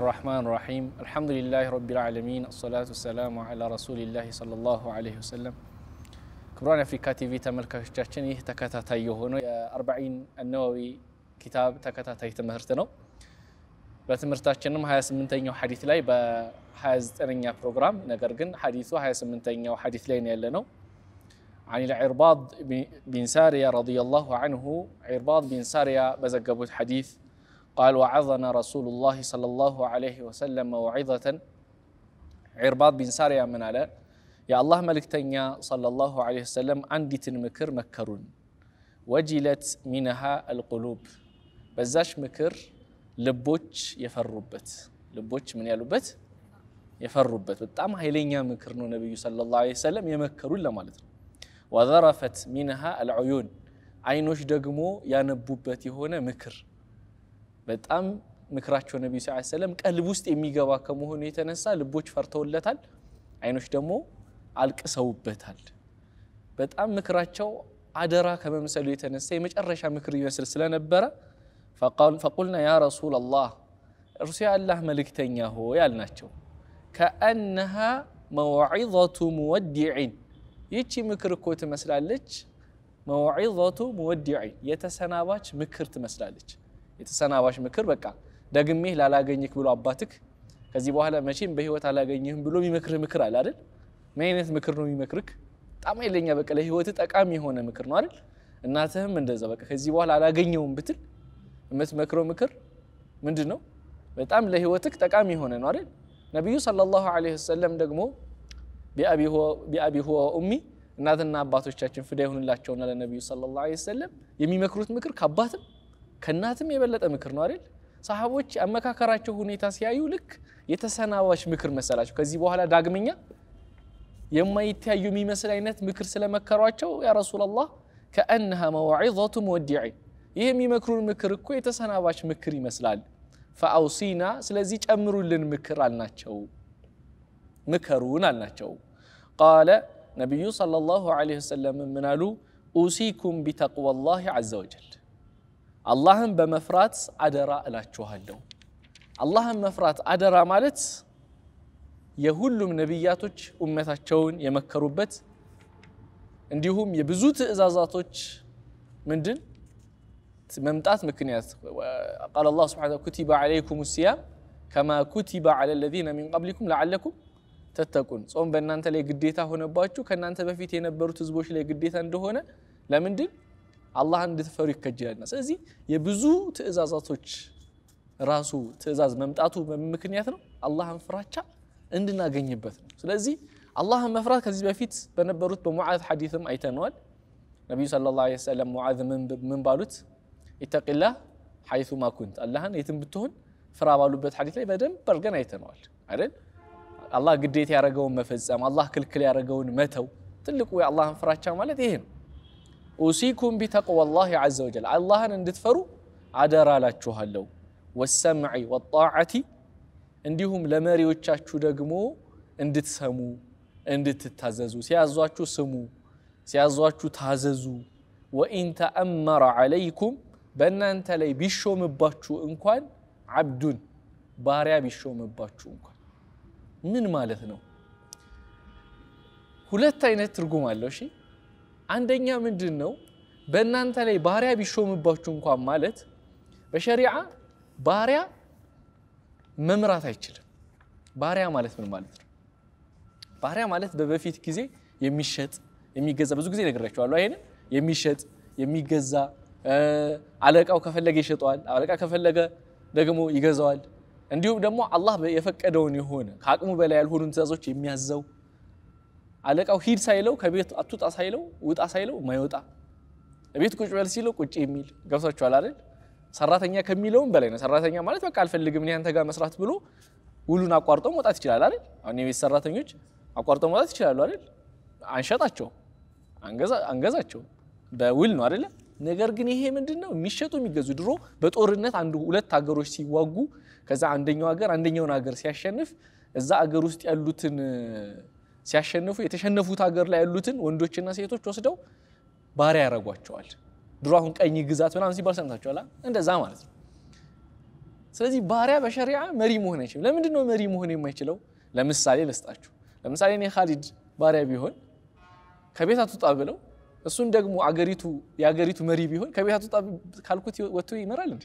الرحمن الرحيم الحمد لله رب العالمين الصلاة والسلام على رسول الله صلى الله عليه وسلم كبران أفريكا تيفي ተመልካቾቻችን ይህ ተከታታይ የሆነው የአርባዒን ነዋዊ ኪታብ ተከታታይ ትምህርት ነው። በትምህርታችንም 28ኛው ሐዲት ላይ በ29ኛ ፕሮግራም يو بروغرام نقرقن حديثو ኛው سمنتين يو حديث ያለ ነው። عن العرباض بن ساريا رضي الله عنه عرباض بن ساريا بزقبوت حديث قال وعظنا رسول الله صلى الله عليه وسلم موعظة عرباض بن ساريا من على يا الله ملك تنيا صلى الله عليه وسلم عندي تنمكر مكرون وجلت منها القلوب بزاش مكر لبوش يفربت لبوش من يلبت يفربت بالطعم هاي لينيا مكرنو النبي صلى الله عليه وسلم يمكرون لما لدر وذرفت منها العيون عينوش دقمو يا نبوبتي هنا مكر በጣም ምክራቸው ነቢዩ ስ ሰለም ቀልብ ውስጥ የሚገባ ከመሆኑ የተነሳ ልቦች ፈርተውለታል፣ አይኖች ደግሞ አልቅሰውበታል። በጣም ምክራቸው አደራ ከመምሰሉ የተነሳ የመጨረሻ ምክር ይመስል ስለነበረ ፈቁልና ያ ረሱል አላህ እርሱ የአላህ መልእክተኛ ሆይ አልናቸው። ከአነሃ መውዒዘቱ ሙወዲዒን ይቺ ምክር እኮ ትመስላለች። መውዒዘቱ ሙወዲዒን የተሰናባች ምክር ትመስላለች። የተሰናባሽ ምክር በቃ ደግሜህ ላላገኝህ ብሎ አባትክ ከዚህ በኋላ መቼም በህይወት አላገኝህም ብሎ የሚመክርህ ምክር አለ አይደል? ምን አይነት ምክር ነው የሚመክርክ? በጣም አይለኛ በቃ ለህይወት ጠቃሚ የሆነ ምክር ነው አይደል? እናትህም እንደዛ በቃ ከዚህ በኋላ አላገኘውም ብትል የምትመክረው ምክር ምንድን ነው? በጣም ለህይወትክ ጠቃሚ የሆነ ነው አይደል? ነቢዩ ሰለላሁ ዐለይሂ ወሰለም ደግሞ ቢአቢ ሁወ ኡሚ እናትና አባቶቻችን ፍዳ ይሁንላቸውና ለነቢዩ ሰለላሁ ዐለይሂ ወሰለም የሚመክሩት ምክር ከአባትም كناتم يبلت أمكر ناريل صحابوش أما كاكراتشو هوني تاسي أيو لك يتسانا واش مكر مسالاش كزي بوهلا داقمينيا يما يتيا يومي مسالينات مكر سلامة كاراتشو يا رسول الله كأنها مواعظة مودعي يهمي مكرون مكر كو يتسانا واش مكري مسلال فأوصينا سلازيج أمرو لن مكر عالناتشو مكرون عالناتشو قال نبي صلى الله عليه وسلم منالو أوصيكم بتقوى الله عز وجل አላህን በመፍራት አደራ እላችኋለሁ። አላህን መፍራት አደራ ማለት የሁሉም ነቢያቶች እመታቸውን የመከሩበት እንዲሁም የብዙ ትእዛዛቶች ምንድን መምጣት ምክንያት ቃል አላህ ስብሐነ ኩቲበ ዐለይኩም ሲያም ከማ ኩቲበ ዐለ ለዚነ ሚን ቀብሊኩም ለዓለኩም ተተቁን። ጾም በእናንተ ላይ ግዴታ ሆነባችሁ ከእናንተ በፊት የነበሩት ህዝቦች ላይ ግዴታ እንደሆነ ለምንድን አላህን እንድትፈሩ ይከጀላልና ስለዚህ የብዙ ትእዛዛቶች ራሱ ትእዛዝ መምጣቱ ምክንያት ነው አላህን ፍራቻ እንድናገኝበት ነው ስለዚህ አላህን መፍራት ከዚህ በፊት በነበሩት በሙዓዝ ሐዲትም አይተነዋል ነቢዩ ስለ ላ ሰለም ሙዓዝ ምን ባሉት ኢተቂላህ ሐይቱ ማኩንት አላህን የትም ብትሆን ፍራ ባሉበት ሐዲት ላይ በደንብ አድርገን አይተነዋል አይደል አላህ ግዴታ ያደረገውን መፈጸም አላህ ክልክል ያደረገውን መተው ትልቁ የአላህን ፍራቻ ማለት ይሄ ነው أوصيكم بتقوى الله عز وجل الله أن تفروا عدرا لا تشوهلو والسمع والطاعة عندهم لماري وتشاتشو دقمو عندت سمو عندت تتزازو سيازواتشو سمو سيازواتشو تازازو وإن تأمر عليكم بأن أنت لي بشو مباتشو إنكوان عبدون باريا بشو مباتشو إنكوان من مالتنو هلتا ينترقو مالوشي አንደኛ ምንድን ነው በእናንተ ላይ ባሪያ ቢሾምባችሁ እንኳን ማለት በሸሪዓ ባሪያ መምራት አይችልም። ባሪያ ማለት ምን ማለት ነው? ባሪያ ማለት በበፊት ጊዜ የሚሸጥ የሚገዛ ብዙ ጊዜ ነግሬያቸዋለሁ። አይሄንን የሚሸጥ የሚገዛ አለቃው ከፈለገ ይሸጠዋል፣ አለቃ ከፈለገ ደግሞ ይገዛዋል። እንዲሁም ደግሞ አላህ የፈቀደውን የሆነ ከአቅሙ በላይ ያልሆኑን ትእዛዞች የሚያዘው አለቃው ሂድ ሳይለው ከቤት አትውጣ ሳይለው ውጣ ሳይለው ማይወጣ ቤት ቁጭ በል ሲለው ቁጭ የሚል ገብቷችኋል አይደል? ሰራተኛ ከሚለውም በላይ ነው። ሰራተኛ ማለት በቃ አልፈልግም እኔ አንተ ጋር መስራት ብሎ ውሉን አቋርጦ መውጣት ይችላል አይደል? አሁን የቤት ሰራተኞች አቋርጦ መውጣት ይችላሉ አይደል? አንሸጣቸው፣ አንገዛቸው በውል ነው አይደለ? ነገር ግን ይሄ ምንድን ነው የሚሸጡ የሚገዙ ድሮ በጦርነት አንዱ ሁለት ሀገሮች ሲዋጉ ከዛ አንደኛው ሀገር አንደኛውን ሀገር ሲያሸንፍ እዛ አገር ውስጥ ያሉትን ሲያሸንፉ የተሸነፉት ሀገር ላይ ያሉትን ወንዶችና ሴቶች ወስደው ባሪያ ያደረጓቸዋል። ድሮ አሁን ቀኝ ግዛት ምናምን ሲባል ሰምታችኋል። እንደዛ ማለት ነው። ስለዚህ ባሪያ በሸሪዓ መሪ መሆን አይችልም። ለምንድን ነው መሪ መሆን የማይችለው? ለምሳሌ ልስጣችሁ። ለምሳሌ እኔ ካሊድ ባሪያ ቢሆን ከቤት አትውጣ ብለው እሱን ደግሞ አገሪቱ የአገሪቱ መሪ ቢሆን ከቤት አትውጣ ካልኩት ወጥቶ ይመራል እንዴ?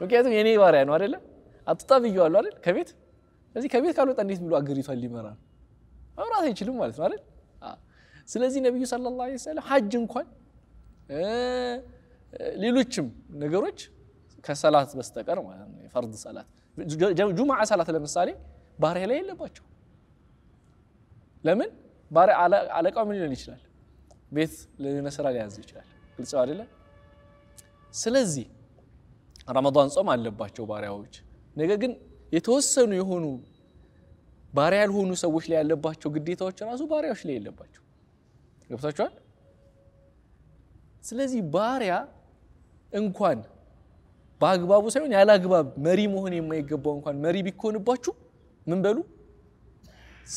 ምክንያቱም የኔ ባሪያ ነው አይደለም? አትውጣ ብየዋለሁ አይደል ከቤት ስለዚህ ከቤት ካልወጣ እንዴት ብሎ አገሪቷን ሊመራ ነው? መምራት አይችልም ማለት ነው አይደል? ስለዚህ ነቢዩ ሰለላሁ ዐለይሂ ወሰለም ሀጅ እንኳን ሌሎችም ነገሮች ከሰላት በስተቀር ማለት ነው የፈርድ ሰላት፣ ጁማዓ ሰላት ለምሳሌ ባሪያ ላይ የለባቸው። ለምን ባሪያ አለቃው ምን ሊሆን ይችላል? ቤት ለሆነ ስራ ሊያዝ ይችላል። ግልጽ አይደለ? ስለዚህ ረመዳን ጾም አለባቸው ባሪያዎች ነገር ግን የተወሰኑ የሆኑ ባሪያ ያልሆኑ ሰዎች ላይ ያለባቸው ግዴታዎች ራሱ ባሪያዎች ላይ የለባቸው። ገብታችኋል? ስለዚህ ባሪያ እንኳን በአግባቡ ሳይሆን ያለ አግባብ መሪ መሆን የማይገባው እንኳን መሪ ቢኮንባችሁ ምን በሉ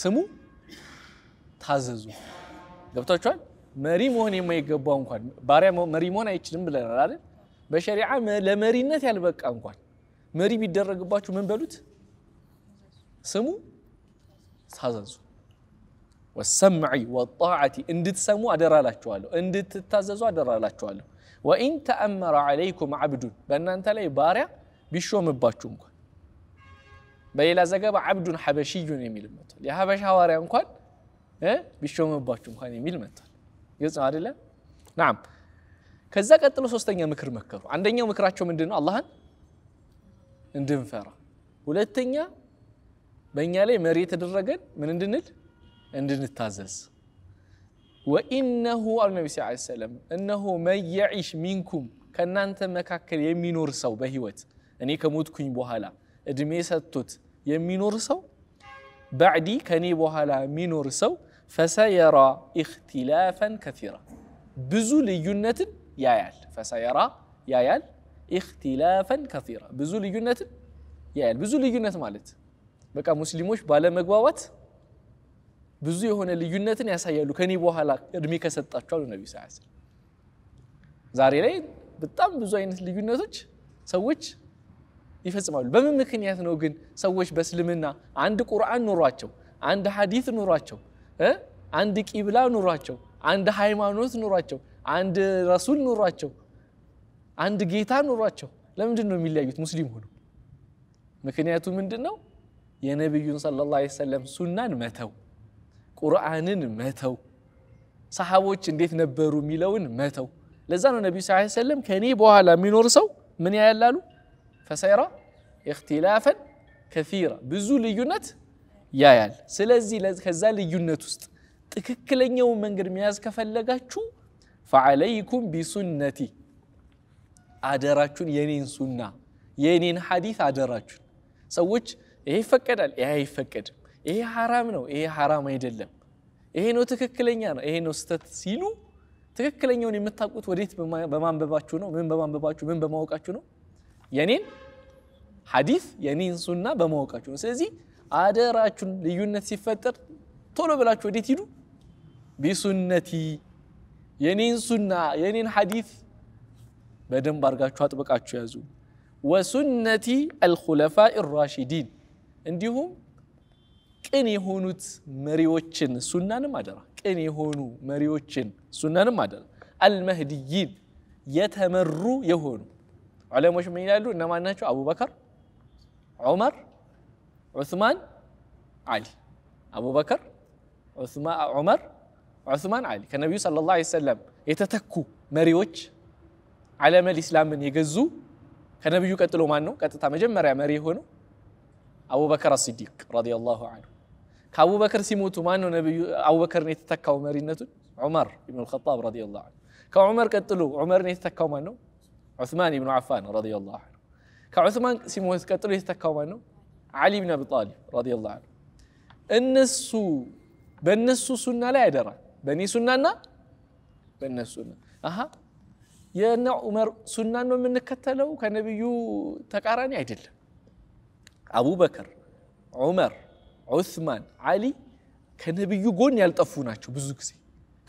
ስሙ፣ ታዘዙ። ገብታችኋል? መሪ መሆን የማይገባው እንኳን ባሪያ መሪ መሆን አይችልም ብለናል አይደል? በሸሪዓ ለመሪነት ያልበቃ እንኳን መሪ ቢደረግባችሁ ምን በሉት سمو تازازو والسمع والطاعة اندت سمو أدرى لا تشوالو اندت تازازو أدرى لا تشوالو وإن تأمر عليكم عبد بأن أنت لي باريا بشو مباتشونك بيلا زقب عبد حبشي يميل المطل يا حبش هواري أنكوان إيه؟ بشو مباتشونك يميل المطل يزن عارلة نعم كذا قتلوا سوستنيا مكر مكر عندنا مكراتشو من دينو الله اندين فرا ولتنيا በእኛ ላይ መሪ የተደረገን ምን እንድንል እንድንታዘዝ ወኢነሁ አሉ ነቢ ስ ሰለም እነሆ መን የዒሽ ሚንኩም ከእናንተ መካከል የሚኖር ሰው በህይወት እኔ ከሞትኩኝ በኋላ እድሜ ሰጥቶት የሚኖር ሰው ባዕዲ ከእኔ በኋላ የሚኖር ሰው ፈሰየራ ኢኽትላፈን ከቲራ ብዙ ልዩነትን ያያል ፈሰየራ ያያል ኢኽትላፈን ከቲራ ብዙ ልዩነትን ያያል ብዙ ልዩነት ማለት በቃ ሙስሊሞች ባለመግባባት ብዙ የሆነ ልዩነትን ያሳያሉ ከኔ በኋላ እድሜ ከሰጣቸው አሉ ነቢ ስ ዛሬ ላይ በጣም ብዙ አይነት ልዩነቶች ሰዎች ይፈጽማሉ በምን ምክንያት ነው ግን ሰዎች በእስልምና አንድ ቁርአን ኑሯቸው አንድ ሀዲት ኑሯቸው አንድ ቂብላ ኑሯቸው አንድ ሃይማኖት ኑሯቸው አንድ ረሱል ኑሯቸው አንድ ጌታ ኑሯቸው ለምንድን ነው የሚለያዩት ሙስሊም ሆኖ ምክንያቱ ምንድን ነው የነቢዩን ሰለላሁ ዐለይሂ ወሰለም ሱናን መተው፣ ቁርአንን መተው፣ ሰሃቦች እንዴት ነበሩ የሚለውን መተው። ለዛ ነው ነቢዩ ስ ሰለም ከእኔ በኋላ የሚኖር ሰው ምን ያያላሉ? ፈሰይራ እክትላፈን ከፊራ ብዙ ልዩነት ያያል። ስለዚህ ከዛ ልዩነት ውስጥ ትክክለኛውን መንገድ መያዝ ከፈለጋችሁ ፈዓለይኩም ቢሱነቲ አደራችሁን፣ የኔን ሱና የኔን ሐዲት አደራችሁን ሰዎች ይሄ ይፈቀዳል፣ ይሄ አይፈቀድም፣ ይሄ ሐራም ነው፣ ይሄ ሐራም አይደለም፣ ይሄ ነው ትክክለኛ ነው፣ ይሄ ነው ስተት ሲሉ ትክክለኛውን የምታውቁት ወዴት በማንበባችሁ ነው? ምን በማንበባችሁ ምን በማወቃችሁ ነው? የኔን ሐዲስ የኔን ሱና በማወቃችሁ ነው። ስለዚህ አደራችሁን ልዩነት ሲፈጠር ቶሎ ብላችሁ ወዴት ሂዱ? ቢሱነቲ የኔን ሱና የኔን ሐዲስ በደንብ አድርጋችሁ አጥብቃችሁ ያዙ። ወሱነቲ አልኹለፋ ራሺዲን እንዲሁም ቅን የሆኑት መሪዎችን ሱናንም አደራ ቅን የሆኑ መሪዎችን ሱናንም አደራ አልመህድይን የተመሩ የሆኑ ዑለሞች ምን ይላሉ? እነማን ናቸው? አቡበከር፣ ዑመር፣ ዑስማን፣ አሊ። አቡበከር፣ ዑመር፣ ዑስማን፣ አሊ ከነቢዩ ሰለላሁ ዐለይሂ ወሰለም የተተኩ መሪዎች ዓለመል ኢስላምን የገዙ ከነቢዩ ቀጥሎ ማን ነው? ቀጥታ መጀመሪያ መሪ የሆነው أبو بكر الصديق رضي الله عنه كأبو بكر سموت ما أنه نبي أبو بكر نتتكاو مرينة عمر بن الخطاب رضي الله عنه كعمر قتلوا عمر نتتكاو منه عثمان بن عفان رضي الله عنه كعثمان سيموت قتلوا يتتكاو منه علي بن أبي طالب رضي الله عنه النسو እነሱ سنة لا يدرى بني سنة ሱናና በእነሱ ሱና አሀ የነ ዑመር ሱና ነው የምንከተለው ከነቢዩ ተቃራኒ عدل አቡበከር፣ ዑመር፣ ዑስማን፣ አሊ ከነብዩ ጎን ያልጠፉ ናቸው። ብዙ ጊዜ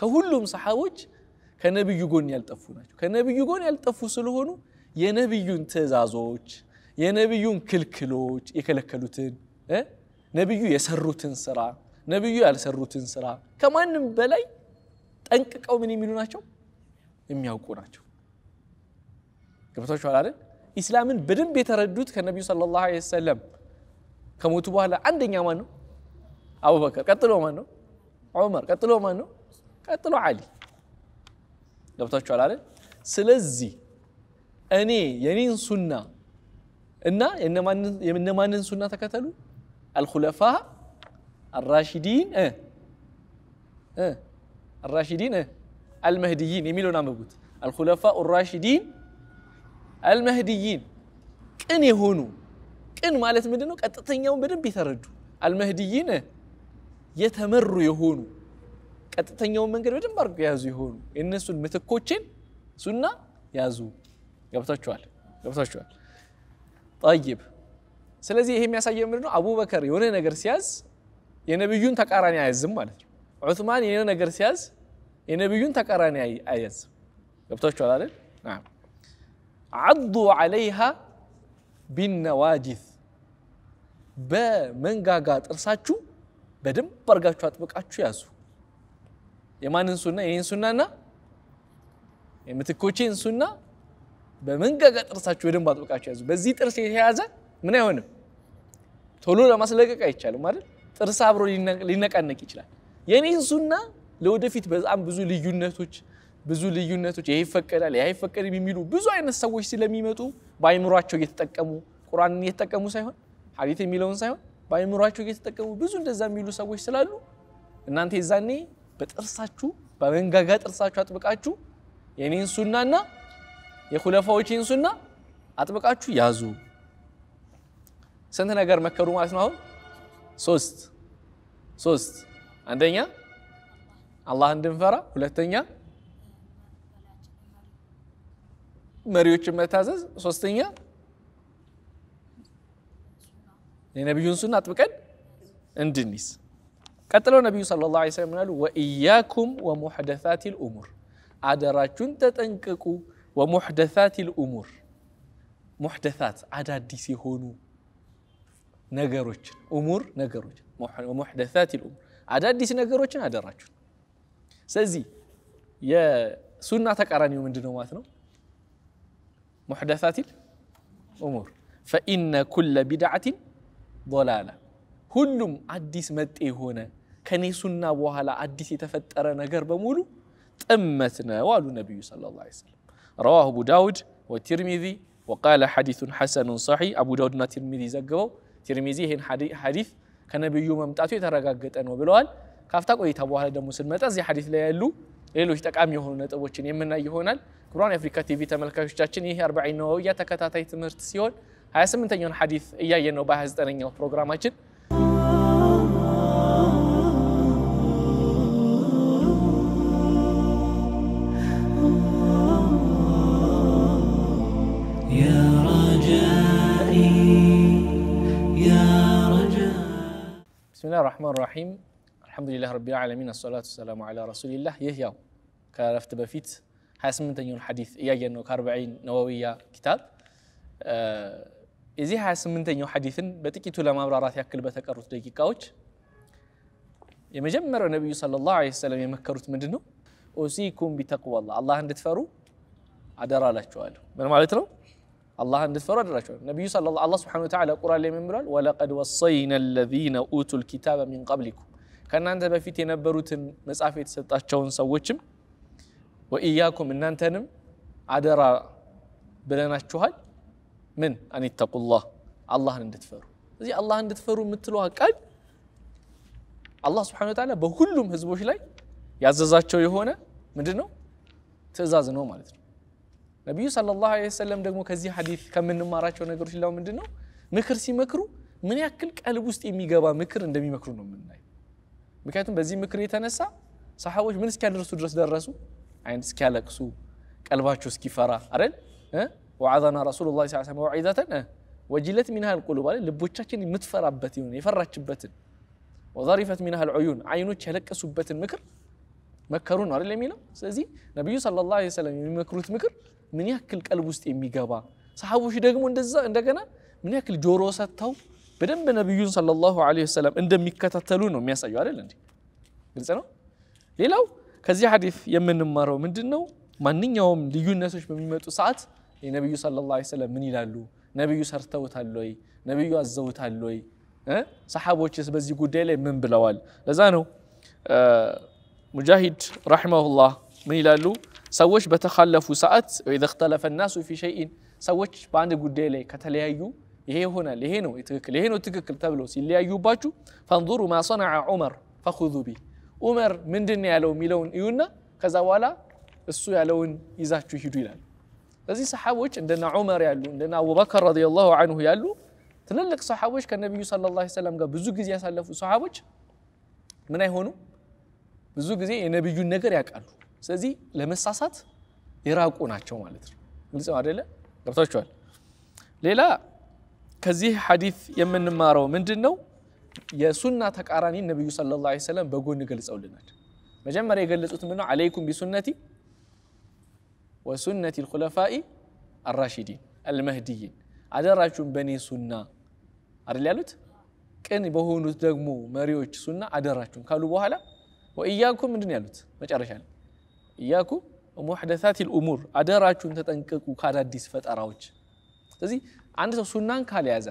ከሁሉም ሰሓቦች ከነብዩ ጎን ያልጠፉ ናቸው። ከነብዩ ጎን ያልጠፉ ስለሆኑ የነብዩን ትዕዛዞች፣ የነብዩን ክልክሎች የከለከሉትን ነብዩ የሰሩትን ስራ ነብዩ ያልሰሩትን ስራ ከማንም በላይ ጠንቅቀው ምን የሚሉ ናቸው? የሚያውቁ ናቸው። ገብታችኋል አይደል? ኢስላምን በደንብ የተረዱት ከነቢዩ ሰለላሁ ዐለይሂ ወሰለም ከሞቱ በኋላ አንደኛ ማን ነው? አቡበከር። ቀጥሎ ማን ነው? ዑመር። ቀጥሎ ማን ነው? ቀጥሎ አሊ። ገብታችኋል አይደል? ስለዚህ እኔ የኔን ሱና እና የነማንን ሱና ተከተሉ? አልኹለፋ አራሺዲን አራሺዲን አልመህዲይን የሚለውን አንብቡት። አልኹለፋ አራሺዲን አልመህድይን ቅን የሆኑ ቅን ማለት ምንድን ነው? ቀጥተኛውን በደንብ የተረዱ አልመህድይን የተመሩ የሆኑ ቀጥተኛውን መንገድ በደንብ አድርገው የያዙ የሆኑ የእነሱን ምትኮችን ሱና ያዙ። ገብታችኋል? ገብታችኋል? ጠይብ። ስለዚህ ይሄ የሚያሳየው ምንድን ነው? አቡበከር የሆነ ነገር ሲያዝ የነብዩን ተቃራኒ አያዝም ማለት ነው። ዑትማን የሆነ ነገር ሲያዝ የነብዩን ተቃራኒ አያዝም። ገብታችኋል አይደል? አዱ አለይሃ ቢነዋጂዝ በመንጋጋ ጥርሳችሁ በደንብ አርጋችሁ አጥብቃችሁ ያዙ። የማንን ሱና? ይህን ሱናና የምትኮቼን ሱና በመንጋጋ ጥርሳችሁ በደንብ አጥብቃችሁ ያዙ። በዚህ ጥርስ የተያዘ ምን አይሆንም፣ ቶሎ ለማስለቀቅ አይቻልም አይደል? ጥርስ አብሮ ሊነቃነቅ ይችላል። የኔን ሱና ለወደፊት በጣም ብዙ ልዩነቶች ብዙ ልዩነቶች ይሄ ይፈቀዳል፣ ይሄ አይፈቀድም የሚሉ ብዙ አይነት ሰዎች ስለሚመጡ በአይምሯቸው እየተጠቀሙ ቁርአንን እየተጠቀሙ ሳይሆን ሀዲት የሚለውን ሳይሆን በአይምሯቸው እየተጠቀሙ ብዙ እንደዛ የሚሉ ሰዎች ስላሉ እናንተ የዛኔ በጥርሳችሁ በመንጋጋ ጥርሳችሁ አጥብቃችሁ የኔን ሱናና የኹለፋዎችን ሱና አጥብቃችሁ ያዙ። ስንት ነገር መከሩ ማለት ነው። አሁን ሶስት ሶስት አንደኛ አላህ እንድንፈራ፣ ሁለተኛ መሪዎችን መታዘዝ፣ ሶስተኛ የነቢዩን ሱና አጥብቀን እንድንይዝ። ቀጥለው ነቢዩ ሰለላሁ ዐለይሂ ወሰለም ምናሉ? ወኢያኩም ወሙሕደሳት ልኡሙር፣ አደራችሁን ተጠንቀቁ። ወሙሕደሳት ልኡሙር፣ ሙሕደሳት አዳዲስ የሆኑ ነገሮችን እሙር ነገሮች ወሙሕደሳት ልኡሙር፣ አዳዲስ ነገሮችን አደራችሁን። ስለዚህ የሱና ተቃራኒው ምንድን ነው ማለት ነው? محدثات الأمور فإن كل بدعة ضلالة هلم أديس مت هنا كني سنة وهلا أديس تفتر نجر بمولو تمتنا والو النبي صلى الله عليه وسلم رواه أبو داود والترمذي وقال حديث حسن صحيح أبو داود ما ترمذي زقبو ترمذي هن حديث كان بيوم ممتعته يترقى قد أنه بلوال كافتاك ويتابوها لدى حديث لا يلو ሌሎች ጠቃሚ የሆኑ ነጥቦችን የምናይ ይሆናል። ክቡራን የአፍሪካ ቲቪ ተመልካቾቻችን ይህ አርባዒን ነወውያ ተከታታይ ትምህርት ሲሆን 28ኛውን ሐዲስ እያየን ነው በ29ኛው ፕሮግራማችን። بسم الله الرحمن الرحيم الحمد لله رب العالمين الصلاة والسلام على رسول الله يهيا كارفت بفيت حاسم من تنين حديث إيا جنو كاربعين نووية كتاب إزي حاسم من تنين حديث بتكي تولا ما برارات يأكل بثك أروت ديكي كاوش يمجمر النبي صلى الله عليه وسلم يمكروت مدنو أوسيكم بتقوى الله الله عند تفارو أدرى لك شوالو من معلت رو الله عند تفارو أدرى شوالو نبي صلى الله عليه وسلم الله سبحانه وتعالى قرآن لي ولقد وصينا الذين أوتوا الكتاب من قبلكم ከእናንተ በፊት የነበሩትን መጽሐፍ የተሰጣቸውን ሰዎችም ወኢያኩም እናንተንም አደራ ብለናችኋል ምን አንተቁላህ አላህን እንድትፈሩ እዚህ አላህ እንድትፈሩ የምትለዋ ቃል አላህ ስብሓን ወተዓላ በሁሉም ህዝቦች ላይ ያዘዛቸው የሆነ ምንድን ነው ትእዛዝ ነው ማለት ነው ነቢዩ ስለ ላሁ ለ ወሰለም ደግሞ ከዚህ ሀዲት ከምንማራቸው ነገሮች ሌላው ምንድን ነው ምክር ሲመክሩ ምን ያክል ቀልብ ውስጥ የሚገባ ምክር እንደሚመክሩ ነው የምናየው ምክንያቱም በዚህ ምክር የተነሳ ሰሓቦች ምን እስኪያደርሱ ድረስ ደረሱ አይን እስኪያለቅሱ ቀልባቸው እስኪፈራ አይደል ወዓዛና ረሱሉ ላ ስ መውዒዘተን ወጅለት ሚንሃ ልቁሉብ አይደል ልቦቻችን የምትፈራበት ይሆን የፈራችበትን ወዘሪፈት ሚንሃ ልዑዩን አይኖች ያለቀሱበትን ምክር መከሩ ነው አይደል የሚለው ስለዚህ ነቢዩ ስለ ላ ሰለም የሚመክሩት ምክር ምን ያክል ቀልብ ውስጥ የሚገባ ሰሓቦች ደግሞ እንደዛ እንደገና ምን ያክል ጆሮ ሰጥተው በደንብ ነቢዩን ሰለላሁ ዐለይሂ ወሰለም እንደሚከታተሉ ነው የሚያሳዩ አይደል እንዲ ግልጽ ነው ሌላው ከዚህ ሐዲፍ የምንማረው ምንድን ነው ማንኛውም ልዩነቶች በሚመጡ ሰዓት የነቢዩ ሰለላሁ ዐለይሂ ወሰለም ምን ይላሉ ነቢዩ ሰርተውታል ወይ ነቢዩ አዘውታል ወይ ሰሓቦችስ በዚህ ጉዳይ ላይ ምን ብለዋል ለዛ ነው ሙጃሂድ ረሒመሁላህ ምን ይላሉ ሰዎች በተካለፉ ሰዓት ወኢዘ እክተለፈ ናሱ ፊ ሸይኢን ሰዎች በአንድ ጉዳይ ላይ ከተለያዩ ይሄ ይሆናል ይሄ ነው ትክክል ይሄ ነው ትክክል ተብሎ ሲለያዩባችሁ ፈንظሩ ማ ሰነዐ ዑመር ፈኹዙ ቢህ ዑመር ምንድን ያለው የሚለውን እዩና ከዛ በኋላ እሱ ያለውን ይዛችሁ ሂዱ ይላል ስለዚህ ሰሓቦች እንደና ዑመር ያሉ እንደና አቡበከር ረዲየላሁ አንሁ ያሉ ትልልቅ ሰሓቦች ከነቢዩ ስለ ላ ሰለም ጋር ብዙ ጊዜ ያሳለፉ ሰሓቦች ምን አይሆኑ ብዙ ጊዜ የነቢዩን ነገር ያውቃሉ ስለዚህ ለመሳሳት የራቁ ናቸው ማለት ነው ግልጽ አደለ ገብታችኋል ሌላ ከዚህ ሐዲስ የምንማረው ምንድን ነው? የሱና ተቃራኒ ነቢዩ ሰለላሁ ዐለይሂ ወሰለም በጎን ገልጸውልናል። መጀመሪያ የገለጹት ምነው? አለይኩም ቢሱነቲ ወሱነቲ ልኹለፋኢ አራሺዲን አልመህዲይን አደራችሁን በእኔ ሱና አይደል ያሉት? ቅን በሆኑት ደግሞ መሪዎች ሱና አደራችሁን ካሉ በኋላ ወኢያኩም ምንድን ያሉት መጨረሻ ላይ እያኩ ሙሕደሳት ልኡሙር አደራችሁን ተጠንቀቁ ከአዳዲስ ፈጠራዎች። ስለዚህ አንድ ሰው ሱናን ካልያዘ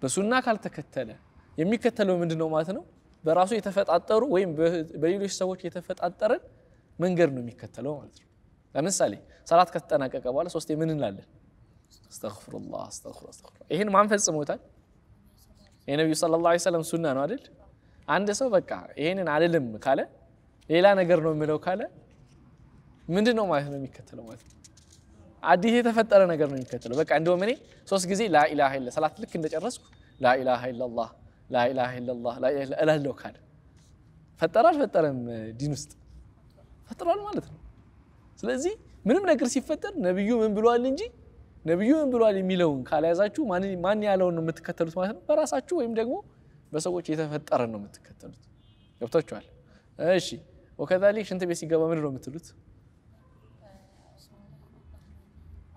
በሱና ካልተከተለ የሚከተለው ምንድን ነው ማለት ነው? በራሱ የተፈጣጠሩ ወይም በሌሎች ሰዎች የተፈጣጠረን መንገድ ነው የሚከተለው ማለት ነው። ለምሳሌ ሰላት ከተጠናቀቀ በኋላ ሶስቴ ምን እንላለን? አስተግፍሩላህ አስተግፍሩላህ ይህን ማን ፈጽሞታል? የነቢዩ ሰለላሁ ዐለይሂ ወሰለም ሱና ነው አይደል? አንድ ሰው በቃ ይሄንን አልልም ካለ ሌላ ነገር ነው የምለው ካለ ምንድን ነው ማለት ነው የሚከተለው ማለት ነው አዲስ የተፈጠረ ነገር ነው የሚከተለው። በቃ እንደውም እኔ ሶስት ጊዜ ላኢላሃ ኢላ ሰላት ልክ እንደጨረስኩ ላኢላሃ ኢላላህ ላኢላሃ ኢላላህ እላለሁ ካለ ፈጠረ አልፈጠረም? ዲን ውስጥ ፈጥሯል ማለት ነው። ስለዚህ ምንም ነገር ሲፈጠር ነብዩ ምን ብሏል እንጂ ነብዩ ምን ብሏል የሚለውን ካልያዛችሁ ማን ያለውን ነው የምትከተሉት ማለት ነው። በራሳችሁ ወይም ደግሞ በሰዎች የተፈጠረ ነው የምትከተሉት። ገብታችኋል? እሺ። ወከዛሊክ ሽንት ቤት ሲገባ ምንድን ነው የምትሉት?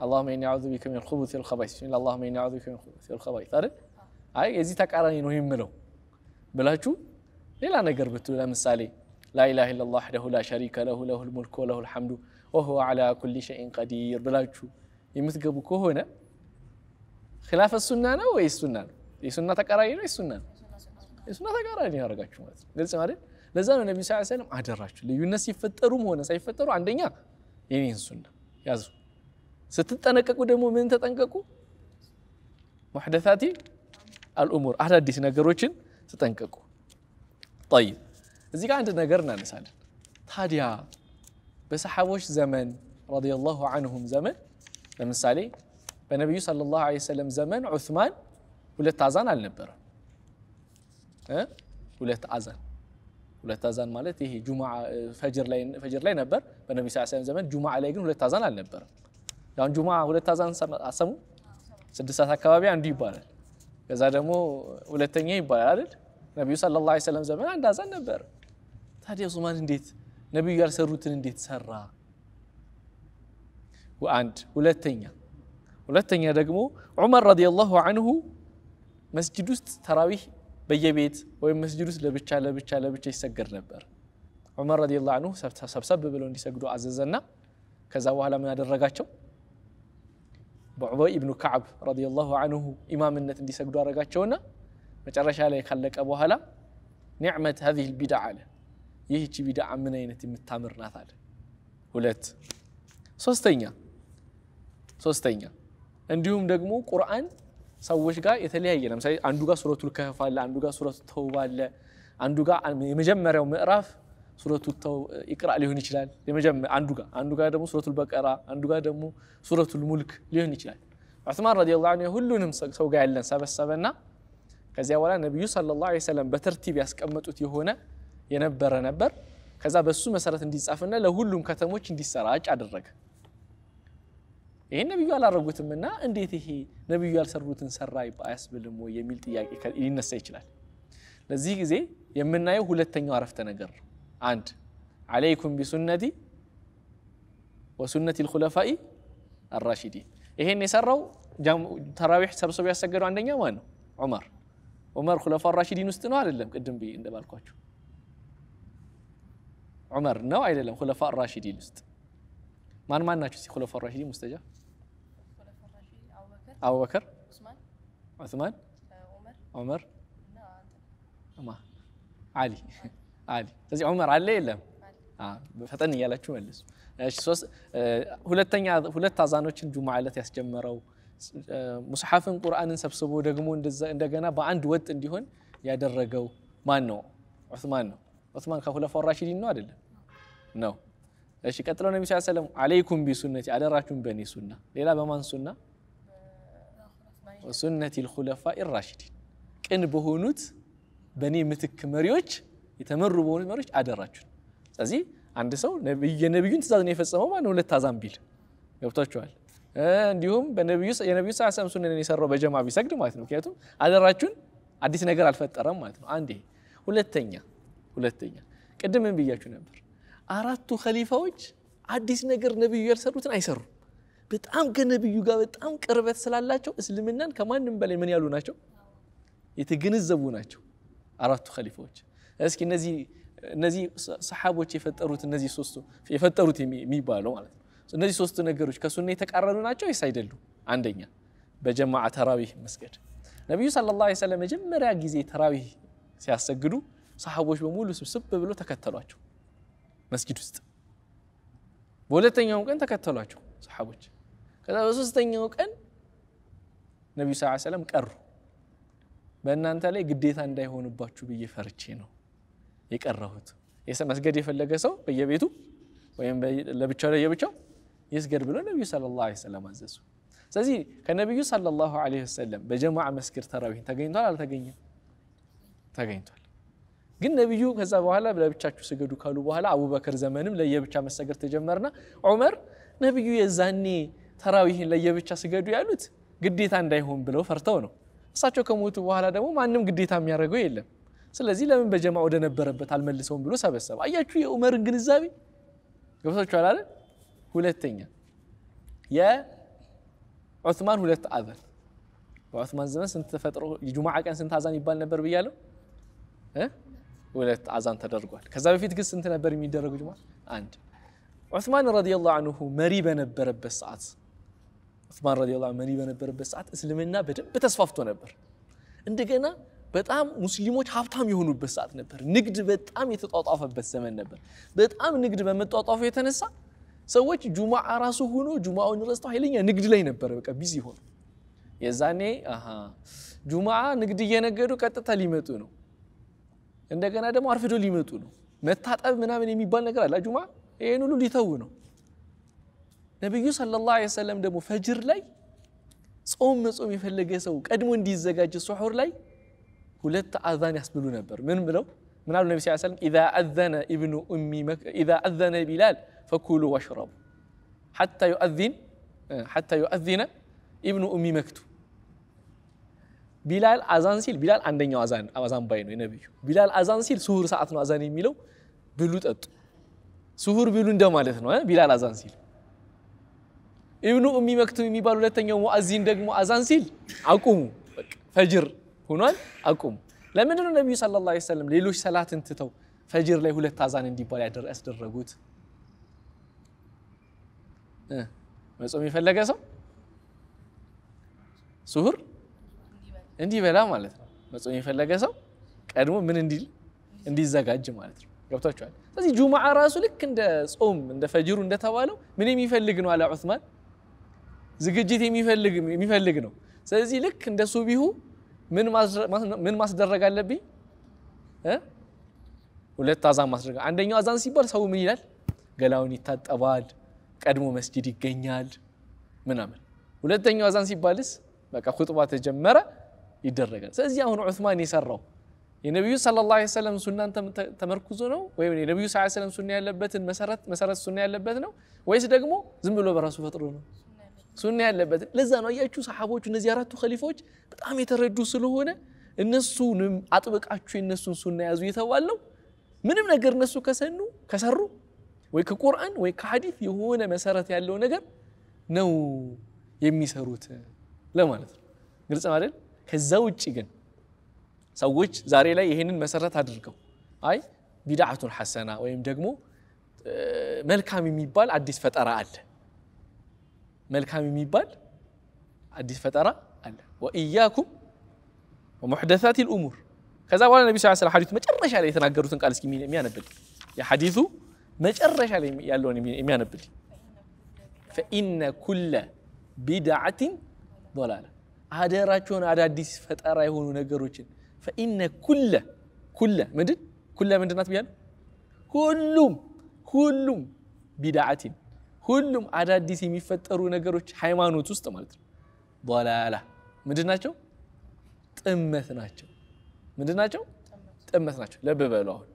اللهم اني اعوذ بك من الخبث والخبائث بسم الله اللهم اني اعوذ بك من الخبث والخبائث አይደል አይ የዚህ ተቃራኒ ነው የምለው ብላችሁ ሌላ ነገር ብትሉ ለምሳሌ لا إله إلا الله وحده لا شريك له له الملك وله الحمد وهو على كل شيء قدير بلاችሁ የምትገቡ ከሆነ خلاف السنة ነው ወይ ሱና ነው የሱና ተቃራኒ ነው የሱና ነው የሱና ተቃራኒ ያደርጋችሁ ማለት ነው ግልጽ ማለት ለዛ ነው ነቢ ስ ሰለም አደራችሁ ልዩነት ሲፈጠሩም ሆነ ሳይፈጠሩ አንደኛ የኔን ሱና ያዙ ስትጠነቀቁ ደግሞ ምን ተጠንቀቁ? ሙሕደሳቲ አልኡሙር አዳዲስ ነገሮችን ተጠንቀቁ። ጠይብ እዚህ ጋር አንድ ነገር እናነሳለን። ታዲያ በሰሓቦች ዘመን ረዲየላሁ አንሁም ዘመን ለምሳሌ በነቢዩ ሰለላሁ ዐለይሂ ወሰለም ዘመን ዑስማን ሁለት አዛን አልነበረም። ሁለት አዛን ሁለት አዛን ማለት ይሄ ጁሙዓ ፈጅር ላይ ነበር። በነቢዩ ሰለላሁ ዐለይሂ ወሰለም ዘመን ጁሙዓ ላይ ግን ሁለት አዛን አልነበረም። ያን ጁማ ሁለት አዛን አሰሙ ስድስት ሰዓት አካባቢ አንዱ ይባላል። ከዛ ደግሞ ሁለተኛ ይባላል አይደል? ነቢዩ ሰለላሁ ዐለይሂ ወሰለም ዘመን አንድ አዛን ነበር። ታዲያ ዑስማን እንዴት ነቢዩ ያልሰሩትን እንዴት ሰራ? አንድ ሁለተኛ ሁለተኛ ደግሞ ዑመር ረዲየላሁ አንሁ መስጅድ ውስጥ ተራዊህ በየቤት ወይም መስጅድ ውስጥ ለብቻ ለብቻ ለብቻ ይሰገድ ነበር። ዑመር ረዲየላሁ አንሁ ሰብሰብ ብለው እንዲሰግዱ አዘዘና ከዛ በኋላ ምን አደረጋቸው? ዑበይ ኢብኑ ከዓብ ረዲየላሁ አንሁ ኢማምነት እንዲሰግዱ አረጋቸውና መጨረሻ ላይ ካለቀ በኋላ ኒዕመት ሀዚህ ልቢድዓ አለ ይህቺ ቢድዓ ምን አይነት የምታምር ናት አለ ሁለት ሶስተኛ ሶስተኛ እንዲሁም ደግሞ ቁርአን ሰዎች ጋር የተለያየ ለምሳሌ አንዱ ጋር ሱረቱል ከህፍ አለ አንዱ ጋር ሱረቱ ተውባ አለ አንዱ ጋር የመጀመሪያው ምዕራፍ ሱረቱ ኢቅራ ሊሆን ይችላል። አንዱ ጋር አንዱ ጋር ደግሞ ሱረቱል በቀራ አንዱ ጋር ደግሞ ሱረቱል ሙልክ ሊሆን ይችላል። ዑስማን ረዲየላሁ ዐንሁ ሁሉንም ሰው ጋር ያለን ሰበሰበና ከዚያ በኋላ ነቢዩ ሰለላሁ ዐለይሂ ወሰለም በተርቲብ ያስቀመጡት የሆነ የነበረ ነበር። ከዛ በሱ መሰረት እንዲጻፍና ለሁሉም ከተሞች እንዲሰራጭ አደረገ። ይህን ነቢዩ አላረጉትምና እንዴት ይሄ ነቢዩ ያልሰሩትን ሰራ አያስብልም ወይ የሚል ጥያቄ ሊነሳ ይችላል። ለዚህ ጊዜ የምናየው ሁለተኛው አረፍተ ነገር ነው። አንድ አለይኩም ቢሱነቲ ወሱነቲ ልኩለፋኢ አራሺዲን ይሄን የሰራው ተራዊሕ ሰብሰብ ያሰገደው አንደኛ ማን ነው? ዑመር። ዑመር ኩለፋ ራሺዲን ውስጥ ነው አይደለም? ቅድም ብዬ እንደባልኳቸው ዑመር ነው አይደለም? ኩለፋ ራሺዲን ውስጥ ማን ማን ናቸው? ኩለፋ ራሺዲን ሙስተጃ አቡበከር፣ ዑስማን፣ ዑመር፣ አሊ አሊ ስለዚህ ዑመር አለ የለም ፈጠን እያላችሁ መልሱ ሁለተኛ ሁለት አዛኖችን ጁማ ዕለት ያስጀመረው ሙስሐፍን ቁርአንን ሰብስቦ ደግሞ እንደገና በአንድ ወጥ እንዲሆን ያደረገው ማን ነው ዑስማን ነው ዑስማን ከሁለፋው ራሺዲን ነው አይደለም ነው እሺ ቀጥለው ነቢ ስ ሰለም አለይኩም ቢሱነቲ አደራችሁን በእኔ ሱና ሌላ በማን ሱና ሱነቲ ልኹለፋ ራሺዲን ቅን በሆኑት በእኔ ምትክ መሪዎች የተመሩ በሆኑት መሪዎች አደራችሁን። ስለዚህ አንድ ሰው የነቢዩን ትእዛዝ ነው የፈጸመው ማለት ሁለት ቢል ገብቷቸዋል። እንዲሁም የነቢዩ ሰ ሰምሱን የሰራው በጀማ ቢሰግድ ማለት ነው። ምክንያቱም አደራችሁን አዲስ ነገር አልፈጠረም ማለት ነው። አንዴ ሁለተኛ ሁለተኛ ቅድም ምን ብያችሁ ነበር? አራቱ ኸሊፋዎች አዲስ ነገር ነቢዩ ያልሰሩትን አይሰሩም። በጣም ከነቢዩ ጋር በጣም ቅርበት ስላላቸው እስልምናን ከማንም በላይ ምን ያሉ ናቸው? የተገነዘቡ ናቸው አራቱ ኸሊፋዎች። እስኪ እነዚህ እነዚህ ሰሓቦች የፈጠሩት እነዚህ ሶስቱ የፈጠሩት የሚባለው ማለት ነው እነዚህ ሶስቱ ነገሮች ከሱና የተቃረኑ ናቸው ወይስ አይደሉ? አንደኛ በጀማዓ ተራዊህ መስገድ ነቢዩ ሰለላሁ ዐለይሂ ወሰለም መጀመሪያ ጊዜ ተራዊህ ሲያሰግዱ ሰሓቦች በሙሉ ስብስብ ብሎ ተከተሏቸው መስጊድ ውስጥ። በሁለተኛው ቀን ተከተሏቸው ሰሓቦች። ከዛ በሶስተኛው ቀን ነቢዩ ወሰለም ቀሩ። በእናንተ ላይ ግዴታ እንዳይሆንባችሁ ብዬ ፈርቼ ነው የቀረሁት። መስገድ የፈለገ ሰው በየቤቱ ወይም ለብቻው ለየብቻው ይስገድ ብሎ ነቢዩ ሰለላሁ ዐለይሂ ወሰለም አዘዙ። ስለዚህ ከነቢዩ ሰለላሁ ዐለይሂ ወሰለም በጀማዓ መስገድ ተራዊህን ተገኝቷል አልተገኘም? ተገኝቷል። ግን ነቢዩ ከዛ በኋላ ለብቻችሁ ስገዱ ካሉ በኋላ አቡበክር ዘመንም ለየብቻ መሰገድ ተጀመርና ዑመር ነቢዩ የዛኔ ተራዊህን ለየብቻ ስገዱ ያሉት ግዴታ እንዳይሆን ብለው ፈርተው ነው። እሳቸው ከሞቱ በኋላ ደግሞ ማንም ግዴታ የሚያደርገው የለም። ስለዚህ ለምን በጀማ ወደ ነበረበት አልመልሰውም ብሎ ሰበሰበ አያችሁ የዑመርን ግንዛቤ ገብታችኋል አይደል ሁለተኛ የዑስማን ሁለት አዛን በዑስማን ዘመን ስንት ተፈጥሮ የጁሙዓ ቀን ስንት አዛን ይባል ነበር ብያለሁ ሁለት አዛን ተደርጓል ከዛ በፊት ግን ስንት ነበር የሚደረጉ ጁሙዓ አንድ ዑስማን ረዲየላሁ አንሁ መሪ በነበረበት ሰዓት ዑስማን ረዲየላሁ መሪ በነበረበት ሰዓት እስልምና በደንብ ተስፋፍቶ ነበር እንደገና በጣም ሙስሊሞች ሀብታም የሆኑበት ሰዓት ነበር። ንግድ በጣም የተጧጧፈበት ዘመን ነበር። በጣም ንግድ በመጧጧፉ የተነሳ ሰዎች ጁማዓ ራሱ ሆኖ ጁማውን ረስተው ኃይለኛ ንግድ ላይ ነበረ። በቃ ቢዚ ሆኖ የዛኔ ጁማዓ ንግድ እየነገዱ ቀጥታ ሊመጡ ነው። እንደገና ደግሞ አርፍዶ ሊመጡ ነው። መታጠብ ምናምን የሚባል ነገር አለ። ጁማ ይህን ሁሉ ሊተው ነው። ነቢዩ ሰለላሁ ዐለይሂ ወሰለም ደግሞ ፈጅር ላይ ጾም መጾም የፈለገ ሰው ቀድሞ እንዲዘጋጅ ሱሑር ላይ ሁለት አዛን ያስብሉ ነበር ምን ብለው ምን አሉ ነቢ ስ ሰለም ኢዛ አዘነ ኢብኑ ኡሚ ኢዛ አዘነ ቢላል ፈኩሉ ወሽረቡ ሓታ ዩአዚን ሓታ ዩአዚነ ኢብኑ ኡሚ መክቱም ቢላል አዛን ሲል ቢላል አንደኛው አዛን አዛን ባይ ነው የነቢዩ ቢላል አዛን ሲል ስሁር ሰዓት ነው አዛን የሚለው ብሉ ጠጡ ስሁር ቢሉ እንደማለት ነው ቢላል አዛን ሲል ኢብኑ ኡሚ መክቱም የሚባል ሁለተኛው ሙአዚን ደግሞ አዛን ሲል አቁሙ ፈጅር ሁኗል አቁሙ። ለምንድን ነው ነቢዩ ሰለላሁ ዐለይሂ ወሰለም ሌሎች ሰላትን ትተው ፈጅር ላይ ሁለት አዛን እንዲባል ያስደረጉት? መጾም የፈለገ ሰው ሱሁር እንዲበላ ማለት ነው። መጾም የፈለገ ሰው ቀድሞ ምን እንዲል እንዲዘጋጅ ማለት ነው። ገብቷችኋል? ስለዚህ ጁሙዓ ራሱ ልክ እንደ ጾም እንደ ፈጅሩ እንደተባለው ምን የሚፈልግ ነው አለ ዑስማን፣ ዝግጅት የሚፈልግ ነው። ስለዚህ ልክ እንደ ሱቢሁ ምን ማስደረግ አለብኝ? ሁለት አዛን ማስደረግ። አንደኛው አዛን ሲባል ሰው ምን ይላል? ገላውን ይታጠባል፣ ቀድሞ መስጂድ ይገኛል ምናምን። ሁለተኛው አዛን ሲባልስ በቃ ኹጥባ ተጀመረ ይደረጋል። ስለዚህ አሁን ዑስማን የሰራው የነቢዩ ሰለላሁ ዐለይሂ ወሰለም ሱናን ተመርኩዞ ነው ወይም የነቢዩ ሰለላሁ ዐለይሂ ወሰለም ሱና ያለበትን መሰረት መሰረት ሱና ያለበት ነው ወይስ ደግሞ ዝም ብሎ በራሱ ፈጥሮ ነው? ሱና ያለበት ለዛ ነው። አያችሁ ሰሓቦቹ እነዚህ አራቱ ኸሊፎች በጣም የተረዱ ስለሆነ እነሱንም አጥብቃችሁ የእነሱን ሱና ያዙ የተባለው ምንም ነገር እነሱ ከሰኑ ከሰሩ ወይ ከቁርአን ወይ ከሐዲት የሆነ መሰረት ያለው ነገር ነው የሚሰሩት ለማለት ነው። ግልጽ አይደል? ከዛ ውጭ ግን ሰዎች ዛሬ ላይ ይሄንን መሰረት አድርገው አይ ቢድዓቱን ሐሰና ወይም ደግሞ መልካም የሚባል አዲስ ፈጠራ አለ መልካም የሚባል አዲስ ፈጠራ አለ ወኢያኩም ወሙሕደሳት ልእሙር ከዛ በኋላ ነቢ ስ ስለ ሐዲቱ መጨረሻ ላይ የተናገሩትን ቃል እስኪ የሚያነብል የሐዲቱ መጨረሻ ላይ ያለውን የሚያነብል ፈኢነ ኩለ ቢድዓትን ዶላላ አደራቸውን አዳዲስ ፈጠራ የሆኑ ነገሮችን ፈኢነ ኩለ ኩለ ምንድን ኩለ ምንድናት ብያለ ሁሉም ሁሉም ቢድዓትን ሁሉም አዳዲስ የሚፈጠሩ ነገሮች ሃይማኖት ውስጥ ማለት ነው ላላ ምንድን ናቸው ጥመት ናቸው ምንድን ናቸው ጥመት ናቸው ለብ በሉ አሁን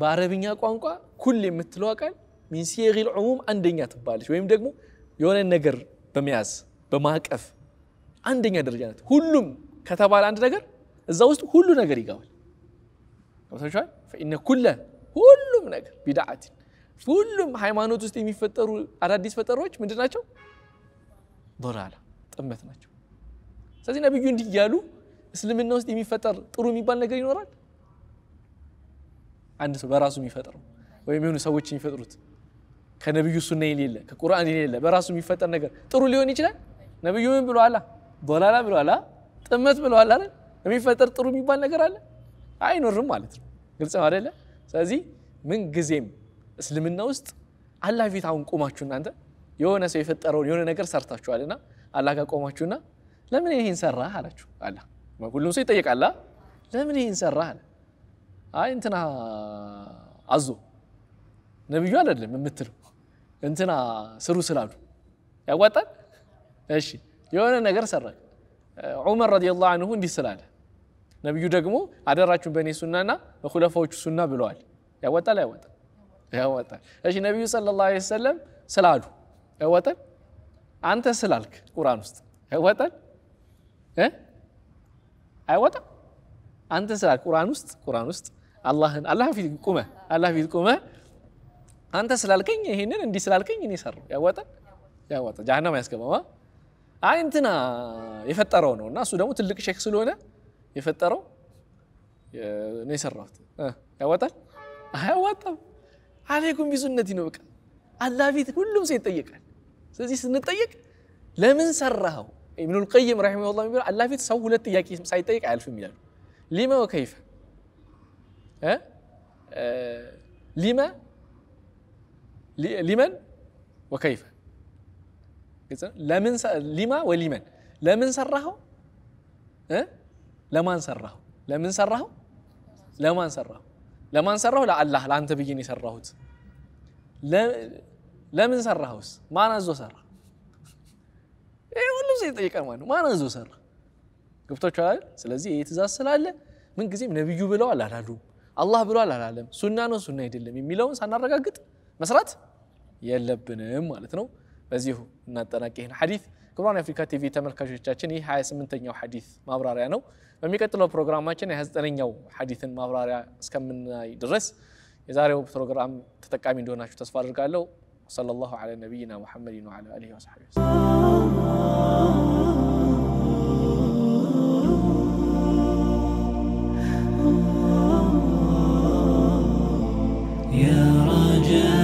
በአረብኛ ቋንቋ ኩል የምትለዋ ቃል ሚን ዑሙም አንደኛ ትባለች ወይም ደግሞ የሆነ ነገር በመያዝ በማቀፍ አንደኛ ደረጃ ናት ሁሉም ከተባለ አንድ ነገር እዛ ውስጥ ሁሉ ነገር ይገባል ገብታችኋል ፈኢነ ኩለ ሁሉም ነገር ቢድዓትን ሁሉም ሃይማኖት ውስጥ የሚፈጠሩ አዳዲስ ፈጠሮች ምንድን ናቸው? ዶላላ ጥመት ናቸው። ስለዚህ ነብዩ እንዲህ እያሉ እስልምና ውስጥ የሚፈጠር ጥሩ የሚባል ነገር ይኖራል? አንድ ሰው በራሱ የሚፈጥረው ወይም የሆኑ ሰዎች የሚፈጥሩት ከነብዩ ሱና የሌለ ከቁርአን የሌለ በራሱ የሚፈጠር ነገር ጥሩ ሊሆን ይችላል? ነብዩ ምን ብለዋላ? ዶላላ ብለዋላ፣ ጥመት ብለዋላ። የሚፈጠር ጥሩ የሚባል ነገር አለ? አይኖርም ማለት ነው። ግልጽ አይደለ? ስለዚህ ምን ጊዜም እስልምና ውስጥ አላህ ፊት አሁን ቆማችሁ እናንተ የሆነ ሰው የፈጠረውን የሆነ ነገር ሰርታችኋልና አላህ ጋር ቆማችሁና ለምን ይህን ሰራ አላችሁ። አላ ሁሉም ሰው ይጠየቃል። ለምን ይህን ሰራ አለ። አይ እንትና አዞ ነብዩ አይደለም የምትለው እንትና ስሩ ስላሉ ያዋጣል። እሺ የሆነ ነገር ሰራ። ዑመር ረዲየላሁ አንሁ እንዲህ ስላለ ነብዩ ደግሞ አደራችሁን በእኔ ሱናና በኩለፋዎቹ ሱና ብለዋል። ያዋጣል አያዋጣል? ያወጣል። እሺ ነቢዩ ሰለላሁ ዐለይሂ ወሰለም ስላሉ ያወጣል። አንተ ስላልክ ቁርአን ውስጥ ያወጣል እ አይወጣም። አንተ ስላልክ ቁርአን ውስጥ ቁርአን ውስጥ አላህን አላህ ፊት ቁመ አላህ ፊት ቁመ አንተ ስላልከኝ ይሄንን እንዲህ ስላልከኝ እኔ ሰራው ያወጣል ያወጣል። ጀሃነም ያስገባማ አይ እንትና የፈጠረው ነው እና እሱ ደግሞ ትልቅ ሼክ ስለሆነ የፈጠረው ነው የሰራሁት ያወጣል አያወጣም። عليكم بسنتي نوك الله فيت كلهم سيتطيق سيزي سنتطيق لمن سرها ابن القيم رحمه الله يقول الله فيت سهولة تياكي سيتطيق ألف ميلان لما وكيف ها أه؟ أه لما لمن وكيف لمن لما ولمن لمن سره أه؟ لمن سره لمن سره لمن سره ለማን ሰራሁ? ለአላህ ለአንተ ብዬ ነው የሰራሁት። ለምን ሰራሁስ? ማን አዞ ሰራ? ይህ ሁሉ ሰው ይጠይቃል ማለት ነው። ማን አዞ ሰራ? ገብቷችኋል? ስለዚህ ይህ ትእዛዝ ስላለ ምንጊዜም ነቢዩ ብለው አላላሉም፣ አላህ ብሏል አላለም፣ ሱና ነው ሱና አይደለም የሚለውን ሳናረጋግጥ መስራት የለብንም ማለት ነው። በዚሁ እናጠናቅ ይህን ሐዲት ክቡራን የአፍሪካ ቲቪ ተመልካቾቻችን ይህ 28ኛው ሐዲስ ማብራሪያ ነው። በሚቀጥለው ፕሮግራማችን የ29ኛው ሐዲስን ማብራሪያ እስከምናይ ድረስ የዛሬው ፕሮግራም ተጠቃሚ እንደሆናችሁ ተስፋ አድርጋለሁ። ሰለላሁ ዐላ ነቢይና ሙሐመድን ወዐላ አሊሂ ወሰሐቢሂ ወሰለም። يا رجاء